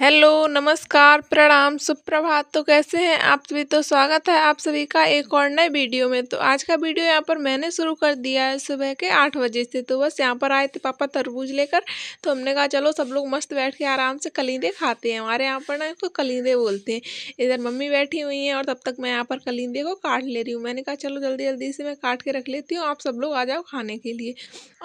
Hello नमस्कार प्रणाम सुप्रभात तो कैसे हैं आप सभी तो स्वागत है आप सभी का एक और नए वीडियो में तो आज का वीडियो यहाँ पर मैंने शुरू कर दिया है सुबह के आठ बजे से तो बस यहाँ पर आए थे पापा तरबूज लेकर तो हमने कहा चलो सब लोग मस्त बैठ के आराम से कलींदे खाते हैं हमारे यहाँ पर ना इसको कलींदे बोलते हैं इधर मम्मी बैठी हुई हैं और तब तक मैं यहाँ पर कलींदे को काट ले रही हूँ मैंने कहा चलो जल्दी जल्दी से मैं काट के रख लेती हूँ आप सब लोग आ जाओ खाने के लिए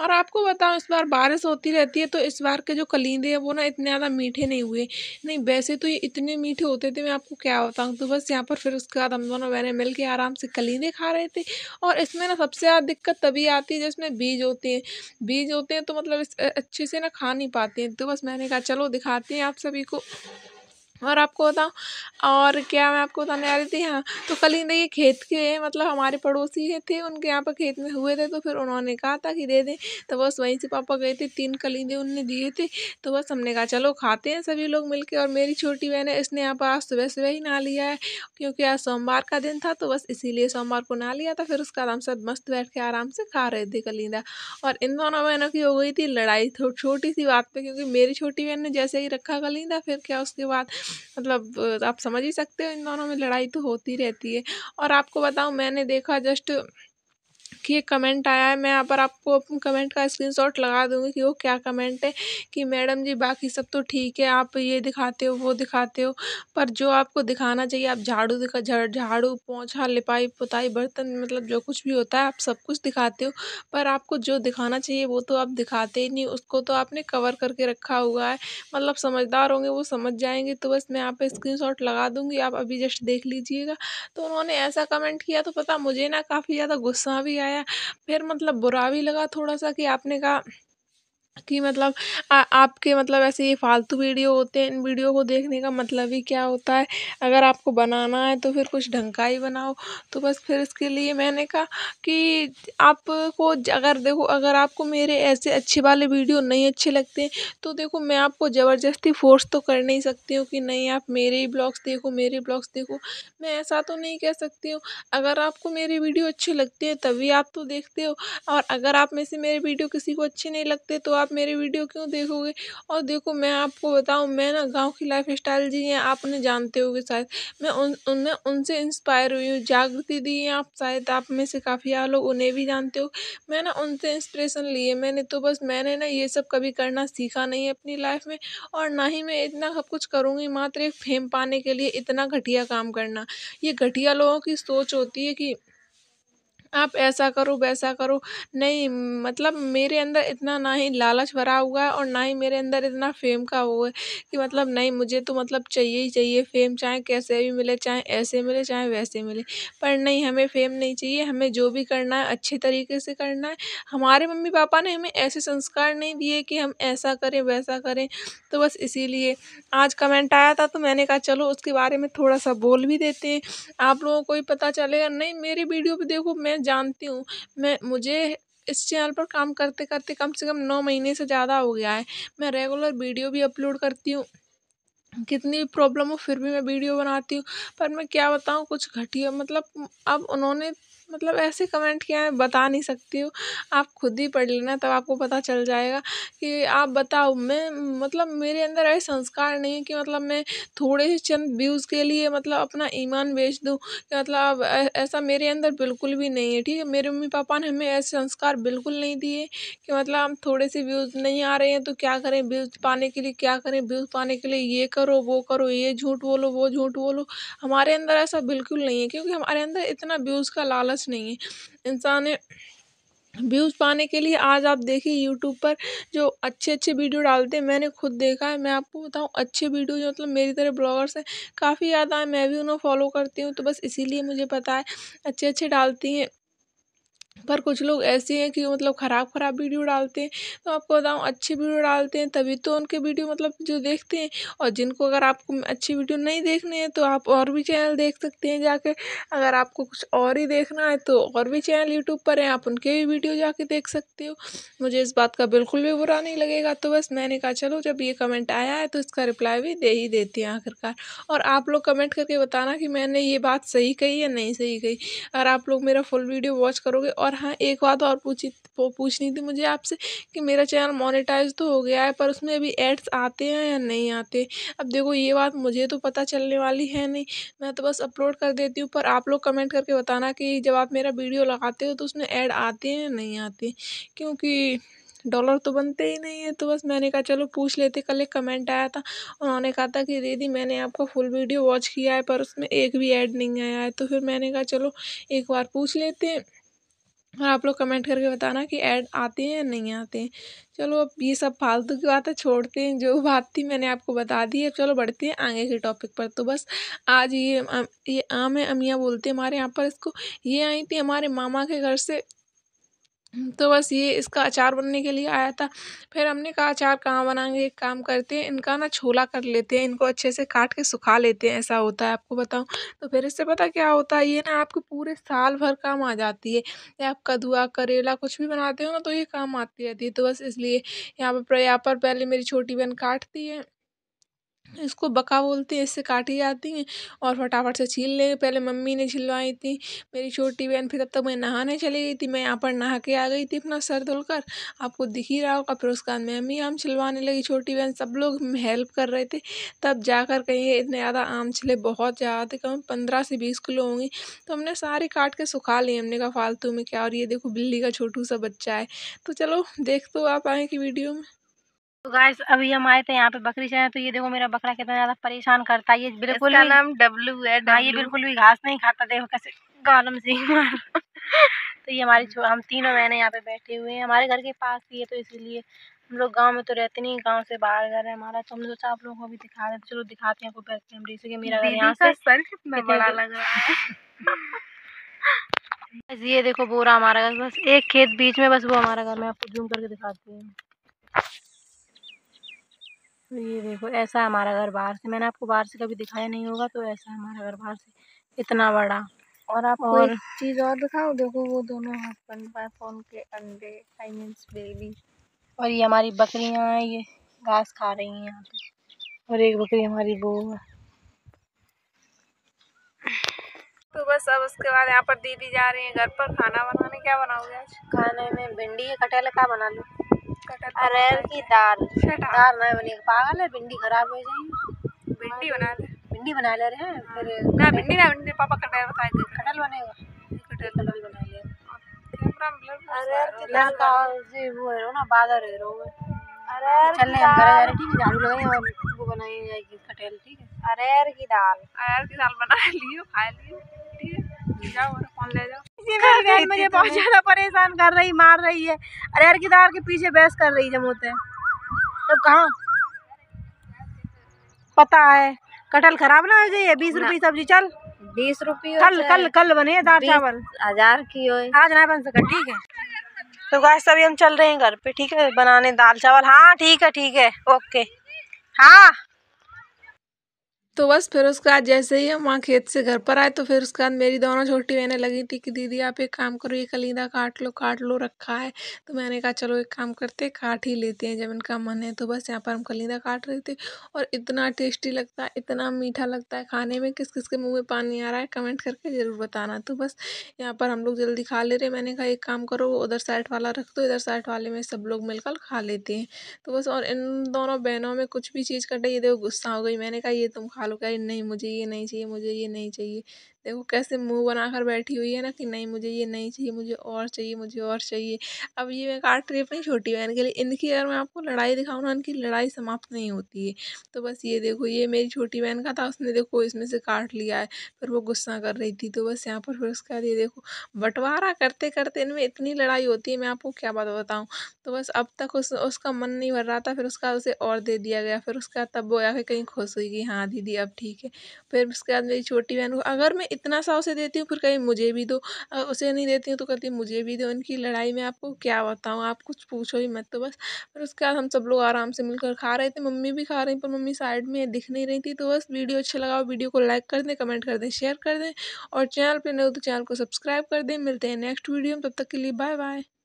और आपको बताऊँ इस बार बारिश होती रहती है तो इस बार के जो कलींदे हैं वो ना इतने ज़्यादा मीठे नहीं हुए नहीं वैसे तो ये इतने मीठे होते थे मैं आपको क्या बताऊँ तो बस यहाँ पर फिर उसके बाद हम दोनों बहने मिल के आराम से कलीने खा रहे थे और इसमें ना सबसे ज़्यादा दिक्कत तभी आती है जिसमें बीज होते हैं बीज होते हैं तो मतलब अच्छे से ना खा नहीं पाते हैं तो बस मैंने कहा चलो दिखाते हैं आप सभी को और आपको बताऊँ और क्या मैं आपको बताने आ रही थी हाँ तो कल ही नहीं खेत के मतलब हमारे पड़ोसी थे उनके यहाँ पर खेत में हुए थे तो फिर उन्होंने कहा था कि दे दें तो बस वहीं से पापा गए थे तीन कलिंदे उनने दिए थे तो बस हमने कहा चलो खाते हैं सभी लोग मिलके और मेरी छोटी बहन है इसने यहाँ पर आज सुबह सुबह ही नहा लिया है क्योंकि आज सोमवार का दिन था तो बस इसीलिए सोमवार को नहा लिया था फिर उसका आराम से मस्त बैठ के आराम से खा रहे थे कलिंदा और इन दोनों बहनों की हो गई थी लड़ाई छोटी सी बात पर क्योंकि मेरी छोटी बहन ने जैसे ही रखा कलिंदा फिर क्या उसके बाद मतलब आप समझ ही सकते हो इन दोनों में लड़ाई तो होती रहती है और आपको बताऊँ मैंने देखा जस्ट देखिए कमेंट आया है मैं यहाँ पर आपको कमेंट का स्क्रीनशॉट लगा दूंगी कि वो क्या कमेंट है कि मैडम जी बाकी सब तो ठीक है आप ये दिखाते हो वो दिखाते हो पर जो आपको दिखाना चाहिए आप झाड़ू दिखा झाड़ू पोछा लिपाई पुताई बर्तन मतलब जो कुछ भी होता है आप सब कुछ दिखाते हो पर आपको जो दिखाना चाहिए वो तो आप दिखाते ही नहीं उसको तो आपने कवर करके रखा हुआ है मतलब समझदार होंगे वो समझ जाएंगे तो बस मैं यहाँ पर स्क्रीन लगा दूँगी आप अभी जस्ट देख लीजिएगा तो उन्होंने ऐसा कमेंट किया तो पता मुझे ना काफ़ी ज़्यादा गुस्सा भी आया आया फिर मतलब बुरा भी लगा थोड़ा सा कि आपने कहा कि मतलब आ आपके मतलब ऐसे ये फालतू वीडियो होते हैं इन वीडियो को देखने का मतलब ही क्या होता है अगर आपको बनाना है तो फिर कुछ ढंग का ही बनाओ तो बस फिर इसके लिए मैंने कहा कि आपको अगर देखो अगर आपको मेरे ऐसे अच्छे वाले वीडियो नहीं अच्छे लगते तो देखो मैं आपको ज़बरदस्ती फ़ोर्स तो कर नहीं सकती हूँ कि नहीं आप मेरे ही ब्लॉग्स देखो मेरे ब्लॉग्स देखो मैं ऐसा तो नहीं कह सकती हूँ अगर आपको मेरे वीडियो अच्छे लगते हैं तभी आप तो देखते हो और अगर आप में से मेरे वीडियो किसी को अच्छे नहीं लगते तो आप आप मेरे वीडियो क्यों देखोगे और देखो मैं आपको बताऊँ मैं ना गाँव की लाइफ स्टाइल जी हैं आप उन्हें जानते हो शायद मैं उन मैं उनसे इंस्पायर हुई हूँ जागृति दी है आप शायद आप में से काफ़ी आ लोग उन्हें भी जानते हो मैं ना उनसे इंस्पिरेशन लिए मैंने तो बस मैंने ना ये सब कभी करना सीखा नहीं है अपनी लाइफ में और ना ही मैं इतना सब कुछ करूँगी मात्र एक फेम पाने के लिए इतना घटिया काम करना ये घटिया लोगों की सोच होती है कि आप ऐसा करो वैसा करो नहीं मतलब मेरे अंदर इतना ना ही लालच भरा हुआ है और ना ही मेरे अंदर इतना फेम का वो है कि मतलब नहीं मुझे तो मतलब चाहिए ही चाहिए फेम चाहे कैसे भी मिले चाहे ऐसे मिले चाहे वैसे मिले पर नहीं हमें फेम नहीं चाहिए हमें जो भी करना है अच्छे तरीके से करना है हमारे मम्मी पापा ने हमें ऐसे संस्कार नहीं दिए कि हम ऐसा करें वैसा करें तो बस इसीलिए आज कमेंट आया था तो मैंने कहा चलो उसके बारे में थोड़ा सा बोल भी देते हैं आप लोगों को ही पता चलेगा नहीं मेरे वीडियो पर देखो मैं जानती हूँ मैं मुझे इस चैनल पर काम करते करते कम से कम नौ महीने से ज़्यादा हो गया है मैं रेगुलर वीडियो भी अपलोड करती हूँ कितनी भी प्रॉब्लम हो फिर भी मैं वीडियो बनाती हूँ पर मैं क्या बताऊँ कुछ घटिया मतलब अब उन्होंने मतलब ऐसे कमेंट किया है बता नहीं सकती हूँ आप खुद ही पढ़ लेना तब आपको पता चल जाएगा कि आप बताओ मैं मतलब मेरे अंदर ऐसे संस्कार नहीं है कि मतलब मैं थोड़े से चंद व्यूज़ के लिए मतलब अपना ईमान बेच दूँ कि मतलब ऐसा मेरे अंदर बिल्कुल भी नहीं है ठीक है मेरे मम्मी पापा ने हमें ऐसे संस्कार बिल्कुल नहीं दिए कि मतलब हम थोड़े से व्यूज़ नहीं आ रहे हैं तो क्या करें व्यूज़ पाने के लिए क्या करें व्यूज़ पाने के लिए ये करो वो करो ये झूठ बोलो वो झूठ बोलो हमारे अंदर ऐसा बिल्कुल नहीं है क्योंकि हमारे अंदर इतना व्यूज़ का लालच कुछ नहीं है इंसान ने व्यूज़ पाने के लिए आज आप देखिए यूट्यूब पर जो अच्छे अच्छे वीडियो डालते हैं मैंने खुद देखा है मैं आपको बताऊं अच्छे वीडियो जो मतलब मेरी तरह ब्लॉगर्स हैं काफ़ी ज़्यादा आए मैं भी उन्हें फॉलो करती हूँ तो बस इसीलिए मुझे पता है अच्छे अच्छे डालती हैं पर कुछ लोग ऐसे हैं कि मतलब खराब खराब वीडियो डालते हैं तो आपको बताऊँ अच्छी वीडियो डालते हैं तभी तो उनके वीडियो मतलब जो देखते हैं और जिनको अगर आपको अच्छी वीडियो नहीं देखनी है तो आप और भी चैनल देख सकते हैं जाके अगर आपको कुछ और ही देखना है तो और भी चैनल यूट्यूब पर हैं आप उनके भी वीडियो जाके देख सकते हो मुझे इस बात का बिल्कुल भी बुरा नहीं लगेगा तो बस मैंने कहा चलो जब ये कमेंट आया है तो इसका रिप्लाई भी दे ही देती हैं आखिरकार और आप लोग कमेंट करके बताना कि मैंने ये बात सही कही या नहीं सही कही अगर आप लोग मेरा फुल वीडियो वॉच करोगे और हाँ एक बात और पूछी पूछनी थी मुझे आपसे कि मेरा चैनल मोनेटाइज तो हो गया है पर उसमें अभी एड्स आते हैं या नहीं आते अब देखो ये बात मुझे तो पता चलने वाली है नहीं मैं तो बस अपलोड कर देती हूँ पर आप लोग कमेंट करके बताना कि जब आप मेरा वीडियो लगाते हो तो उसमें ऐड आते हैं या नहीं आते क्योंकि डॉलर तो बनते ही नहीं है तो बस मैंने कहा चलो पूछ लेते कल एक कमेंट आया था उन्होंने कहा था कि दीदी मैंने आपका फुल वीडियो वॉच किया है पर उसमें एक भी ऐड नहीं आया है तो फिर मैंने कहा चलो एक बार पूछ लेते हैं और आप लोग कमेंट करके बताना कि ऐड आते हैं या नहीं आते हैं चलो अब ये सब फालतू की बात है छोड़ते हैं जो बात थी मैंने आपको बता दी है चलो बढ़ते हैं आगे के टॉपिक पर तो बस आज ये ये आम है अमिया बोलते हैं हमारे यहाँ पर इसको ये आई थी हमारे मामा के घर से तो बस ये इसका अचार बनने के लिए आया था फिर हमने कहा अचार कहाँ बनाएंगे एक काम करते हैं इनका ना छोला कर लेते हैं इनको अच्छे से काट के सुखा लेते हैं ऐसा होता है आपको बताऊँ तो फिर इससे पता क्या होता है ये ना आपके पूरे साल भर काम आ जाती है या आप कदुआ करेला कुछ भी बनाते हो ना तो ये काम आती रहती है तो बस इसलिए यहाँ पर यहाँ पर पहले मेरी छोटी बहन काटती है इसको बका बोलते हैं इससे काटी जाती हैं और फटाफट से छील ले पहले मम्मी ने छिलवाई थी मेरी छोटी बहन फिर तब तक मैं नहाने चली गई थी मैं यहाँ पर नहा के आ गई थी अपना सर धुलकर आपको दिख ही रहा होगा फिर उसके बाद मम्मी आम छिलवाने लगी छोटी बहन सब लोग हेल्प कर रहे थे तब जाकर कहीं इतने ज़्यादा आम छिले बहुत ज़्यादा थे कम पंद्रह से बीस किलो होंगी तो हमने सारे काट के सुखा लिए हमने कहा फालतू में क्या और ये देखो बिल्ली का छोटू सा बच्चा है तो चलो देख तो आप आए कि वीडियो में तो गाइस अभी हम आए थे यहाँ पे बकरी से तो ये देखो मेरा बकरा कितना ज्यादा परेशान करता है ये बिल्कुल नाम डब्लू है हाँ, ये बिल्कुल भी घास नहीं खाता देखो कैसे गालम से तो ये हमारी हम तीनों बहने यहाँ पे बैठे हुए हैं हमारे घर के पास ही है तो इसीलिए हम लोग गांव में तो रहते नहीं गांव से बाहर घर है हमारा तो हमने सोचा आप लोगों को भी दिखा रहे तो चलो दिखाते हैं आपको बैक कैमरे से मेरा घर यहाँ से बस ये देखो बोरा हमारा घर बस एक खेत बीच में बस वो हमारा घर मैं आपको जूम करके दिखाती हूँ तो ये देखो ऐसा हमारा घर बाहर से मैंने आपको बाहर से कभी दिखाया नहीं होगा तो ऐसा हमारा घर बाहर से इतना बड़ा और आप और चीज़ और दिखाओ देखो वो दोनों हस्बैंड वाइफ उनके अंडे आई मीन बेबी और ये हमारी बकरियां हैं ये घास खा रही हैं यहाँ पे और एक बकरी हमारी वो है तो बस अब उसके बाद यहाँ पर दीदी जा रही है घर पर खाना बनाने क्या बनाओगे आज खाने में भिंडी है कटेला का बना लो अरहर की दाल दाल नहीं बनी पागल है भिंडी खराब हो जाएगी भिंडी बना ले भिंडी बना ले रहे हैं हाँ। फिर ना भिंडी ना भिंडी पापा कटहल बताएंगे कटहल बनेगा कटहल कटहल बना लिया अरहर की दाल का जी वो है ना बादल है रो अरहर तो चलने हम घर जा रहे ठीक है झाड़ू लगाए और वो बनाई जाएगी कटहल ठीक है अरहर की दाल अरहर की दाल बना लियो खा लियो ठीक है जाओ और फोन ले जाओ इतनी मेरी बहन मुझे बहुत ज़्यादा परेशान कर रही मार रही है अरे की दार के पीछे बहस कर रही होते तब कहा पता है कटल खराब ना हो गई है बीस रुपये सब्जी चल बीस रुपये कल कल कल बने दाल चावल हजार की हो आज ना बन सका ठीक है तो गाय सभी हम चल रहे हैं घर पे ठीक है बनाने दाल चावल हाँ ठीक है ठीक है ओके हाँ तो बस फिर उसके बाद जैसे ही हम वहाँ खेत से घर पर आए तो फिर उसके बाद मेरी दोनों छोटी बहनें लगी थी कि दीदी आप एक काम करो ये कलीदा काट लो काट लो रखा है तो मैंने कहा चलो एक काम करते काट ही लेते हैं जब इनका मन है तो बस यहाँ पर हम कलीदा काट रहे थे और इतना टेस्टी लगता है इतना मीठा लगता है खाने में किस किस के मुँह में पानी आ रहा है कमेंट करके ज़रूर बताना तो बस यहाँ पर हम लोग जल्दी खा ले रहे मैंने कहा एक काम करो उधर साइड वाला रख दो इधर साइड वाले में सब लोग मिलकर खा लेते हैं तो बस और इन दोनों बहनों में कुछ भी चीज़ कटे ये देखो गुस्सा हो गई मैंने कहा ये तुम खा उठा लो नहीं मुझे ये नहीं चाहिए मुझे ये नहीं चाहिए देखो कैसे मुंह बनाकर बैठी हुई है ना कि नहीं मुझे ये नहीं चाहिए मुझे और चाहिए मुझे और चाहिए अब ये मैं काट रही अपनी छोटी बहन के लिए इनकी अगर मैं आपको लड़ाई दिखाऊँ ना इनकी लड़ाई समाप्त नहीं होती है तो बस ये देखो ये मेरी छोटी बहन का था उसने देखो इसमें से काट लिया है फिर वो गुस्सा कर रही थी तो बस यहाँ पर फिर उसका ये देखो बंटवारा करते करते इनमें इतनी लड़ाई होती है मैं आपको क्या बात बताऊँ तो बस अब तक उस उसका मन नहीं भर रहा था फिर उसका उसे और दे दिया गया फिर उसका तब वो आके कहीं खुश हुई कि हाँ दीदी अब ठीक है फिर उसके बाद मेरी छोटी बहन को अगर मैं इतना सा उसे देती हूँ फिर कहीं मुझे भी दो उसे नहीं देती हूँ तो कहती मुझे भी दो इनकी लड़ाई में आपको क्या बताऊँ आप कुछ पूछो ही मत तो बस फिर उसके बाद हम सब लोग आराम से मिलकर खा रहे थे मम्मी भी खा रही पर मम्मी साइड में दिख नहीं रही थी तो बस वीडियो अच्छा लगा वीडियो को लाइक कर दें कमेंट कर दें शेयर कर दें और चैनल पर नहीं हो तो चैनल को सब्सक्राइब कर दें मिलते हैं नेक्स्ट वीडियो में तब तक के लिए बाय बाय